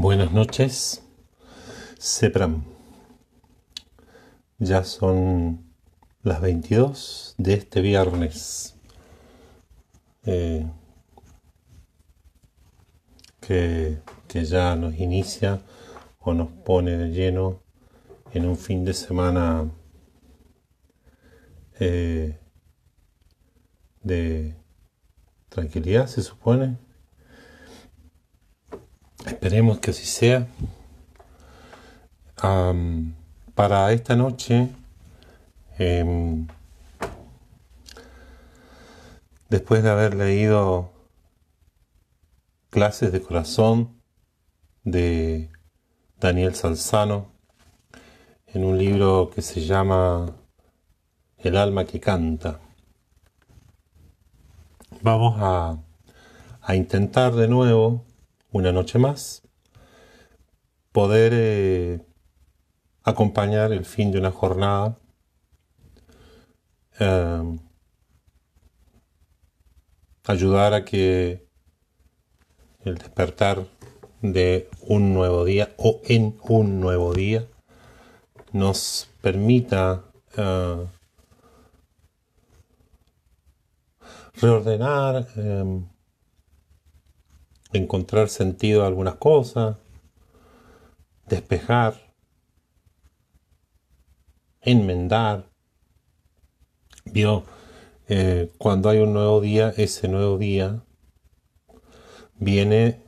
Buenas noches, Sepram, Ya son las 22 de este viernes. Eh, que, ya nos inicia o nos pone de lleno en un fin de semana eh, de tranquilidad, se supone, Esperemos que así sea. para esta noche, em, después de haber leído clases de corazón de Daniel Salzano, en un libro que se llama El alma que canta. Vamos a, a intentar de nuevo una noche más, poder eh, acompañar el fin de una jornada, em, ayudar a que el despertar de un nuevo día o en un nuevo día nos permita eh, reordenar, em, encontrar sentido a algunas cosas, despejar, enmendar. Vio, eh, cuando hay un nuevo día, ese nuevo día viene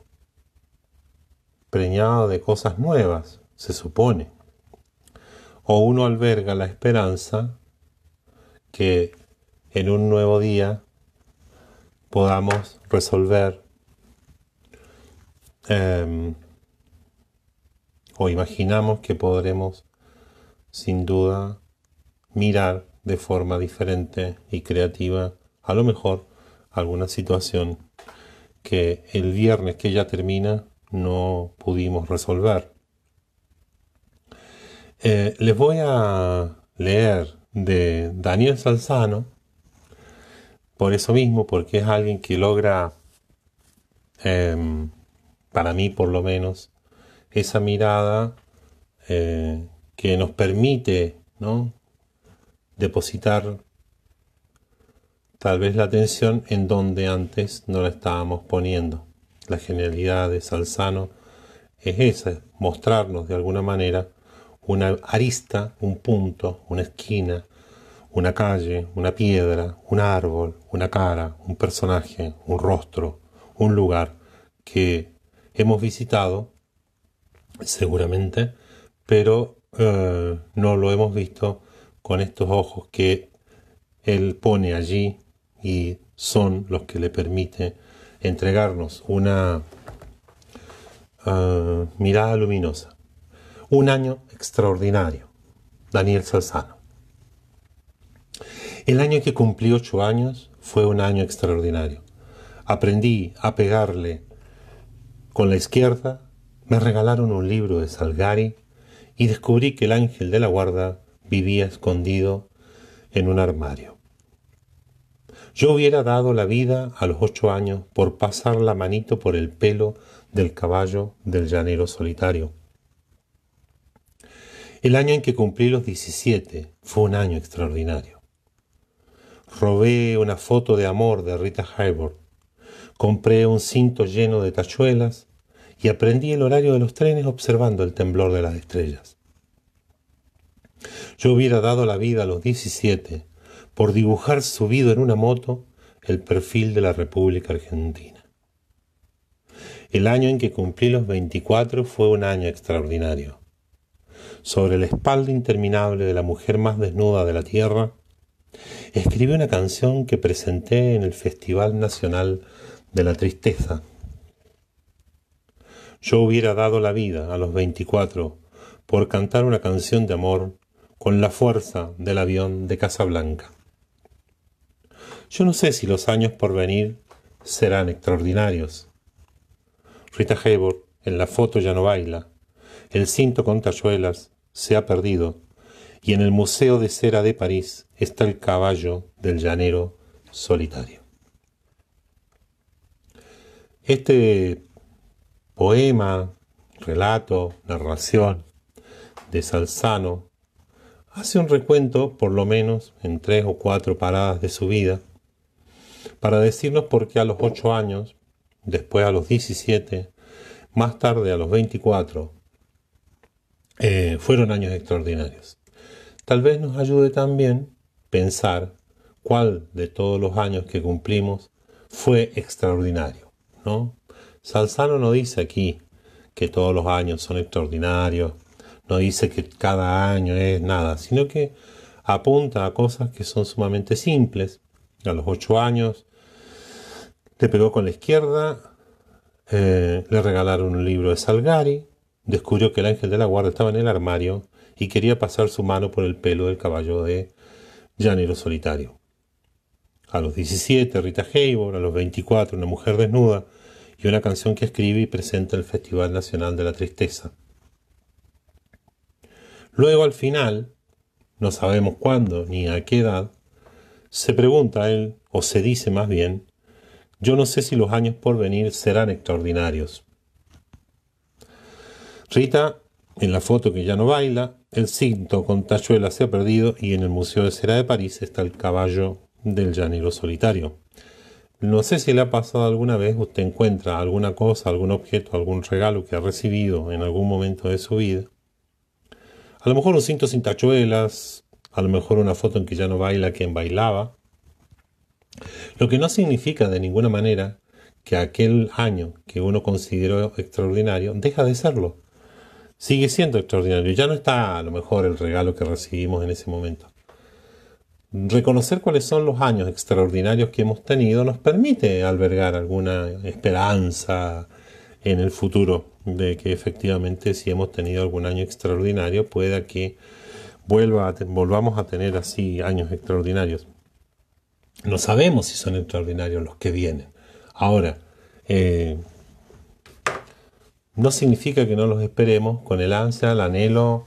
preñado de cosas nuevas, se supone. O uno alberga la esperanza que en un nuevo día podamos resolver Em, o imaginamos que podremos sin duda mirar de forma diferente y creativa a lo mejor alguna situación que el viernes que ya termina no pudimos resolver. Eh, les voy a leer de Daniel Salzano, por eso mismo, porque es alguien que logra em, para mí por lo menos, esa mirada eh, que nos permite ¿no? depositar tal vez la atención en donde antes no la estábamos poniendo. La genialidad de Salzano es esa, mostrarnos de alguna manera una arista, un punto, una esquina, una calle, una piedra, un árbol, una cara, un personaje, un rostro, un lugar que hemos visitado, seguramente, pero eh, no lo hemos visto con estos ojos que Él pone allí y son los que le permite entregarnos una eh, mirada luminosa. Un año extraordinario. Daniel Salzano. El año que cumplí ocho años fue un año extraordinario. Aprendí a pegarle con la izquierda me regalaron un libro de Salgari y descubrí que el ángel de la guarda vivía escondido en un armario. Yo hubiera dado la vida a los ocho años por pasar la manito por el pelo del caballo del llanero solitario. El año en que cumplí los 17 fue un año extraordinario. Robé una foto de amor de Rita Hayworth, compré un cinto lleno de tachuelas y aprendí el horario de los trenes observando el temblor de las estrellas. Yo hubiera dado la vida a los 17 por dibujar subido en una moto el perfil de la República Argentina. El año en que cumplí los 24 fue un año extraordinario. Sobre la espalda interminable de la mujer más desnuda de la Tierra, escribí una canción que presenté en el Festival Nacional de la Tristeza yo hubiera dado la vida a los 24 por cantar una canción de amor con la fuerza del avión de Casablanca. Yo no sé si los años por venir serán extraordinarios. Rita Hayworth en la foto ya no baila, el cinto con talluelas se ha perdido y en el Museo de Cera de París está el caballo del llanero solitario. Este poema, relato, narración de Salzano, hace un recuento, por lo menos en tres o cuatro paradas de su vida, para decirnos por qué a los ocho años, después a los 17, más tarde a los 24, eh, fueron años extraordinarios. Tal vez nos ayude también pensar cuál de todos los años que cumplimos fue extraordinario, ¿no? Salzano no dice aquí que todos los años son extraordinarios, no dice que cada año es nada, sino que apunta a cosas que son sumamente simples. A los ocho años le pegó con la izquierda, eh, le regalaron un libro de Salgari, descubrió que el ángel de la guarda estaba en el armario y quería pasar su mano por el pelo del caballo de Llanero Solitario. A los 17, Rita Hayworth, a los 24, una mujer desnuda, y una canción que escribe y presenta el Festival Nacional de la Tristeza. Luego al final, no sabemos cuándo ni a qué edad, se pregunta él, o se dice más bien, yo no sé si los años por venir serán extraordinarios. Rita, en la foto que ya no baila, el cinto con tachuela se ha perdido y en el Museo de Cera de París está el caballo del llanero solitario. No sé si le ha pasado alguna vez, usted encuentra alguna cosa, algún objeto, algún regalo que ha recibido en algún momento de su vida. A lo mejor un cinto sin tachuelas, a lo mejor una foto en que ya no baila quien bailaba. Lo que no significa de ninguna manera que aquel año que uno consideró extraordinario deja de serlo. Sigue siendo extraordinario. Ya no está a lo mejor el regalo que recibimos en ese momento reconocer cuáles son los años extraordinarios que hemos tenido nos permite albergar alguna esperanza en el futuro de que efectivamente si hemos tenido algún año extraordinario pueda que volvamos a tener así años extraordinarios. No sabemos si son extraordinarios los que vienen. Ahora, eh, no significa que no los esperemos con el ansia, el anhelo,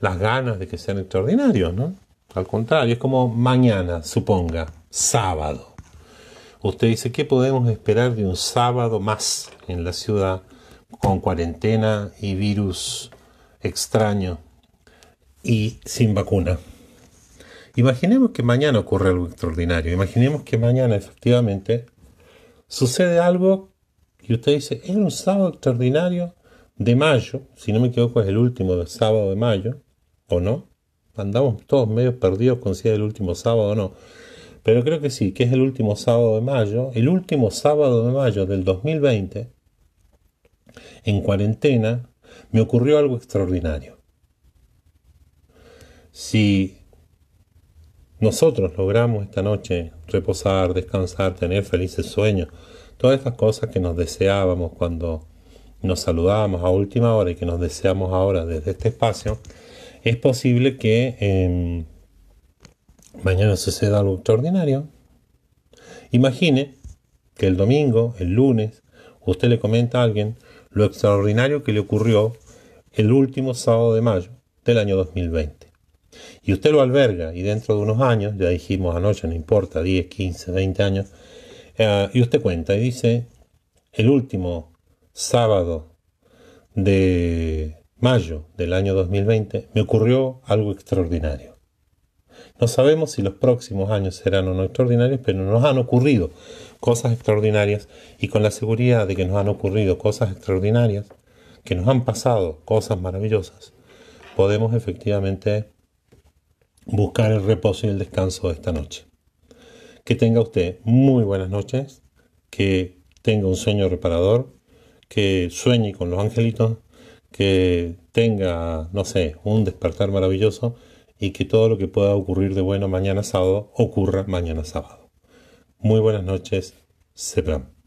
las ganas de que sean extraordinarios, ¿no? Al contrario, es como mañana, suponga, sábado. Usted dice, ¿qué podemos esperar de un sábado más en la ciudad con cuarentena y virus extraño y sin vacuna? Imaginemos que mañana ocurre algo extraordinario. Imaginemos que mañana efectivamente sucede algo y usted dice, es un sábado extraordinario de mayo, si no me equivoco es el último sábado de mayo, ¿o no? andamos todos medio perdidos con si es el último sábado o no. Pero creo que sí, que es el último sábado de mayo, el último sábado de mayo del 2020, en cuarentena, me ocurrió algo extraordinario. Si nosotros logramos esta noche reposar, descansar, tener felices sueños, todas estas cosas que nos deseábamos cuando nos saludábamos a última hora y que nos deseamos ahora desde este espacio, es posible que em, mañana suceda algo extraordinario. Imagine que el domingo, el lunes, usted le comenta a alguien lo extraordinario que le ocurrió el último sábado de mayo del año 2020. Y usted lo alberga y dentro de unos años, ya dijimos anoche, no importa, 10, 15, 20 años, eh, y usted cuenta y dice, el último sábado de mayo del año 2020, me ocurrió algo extraordinario. No sabemos si los próximos años serán o no extraordinarios, pero nos han ocurrido cosas extraordinarias y con la seguridad de que nos han ocurrido cosas extraordinarias, que nos han pasado cosas maravillosas, podemos efectivamente buscar el reposo y el descanso de esta noche. Que tenga usted muy buenas noches, que tenga un sueño reparador, que sueñe con los angelitos que tenga, no sé, un despertar maravilloso y que todo lo que pueda ocurrir de bueno mañana sábado ocurra mañana sábado. Muy buenas noches, Sepam.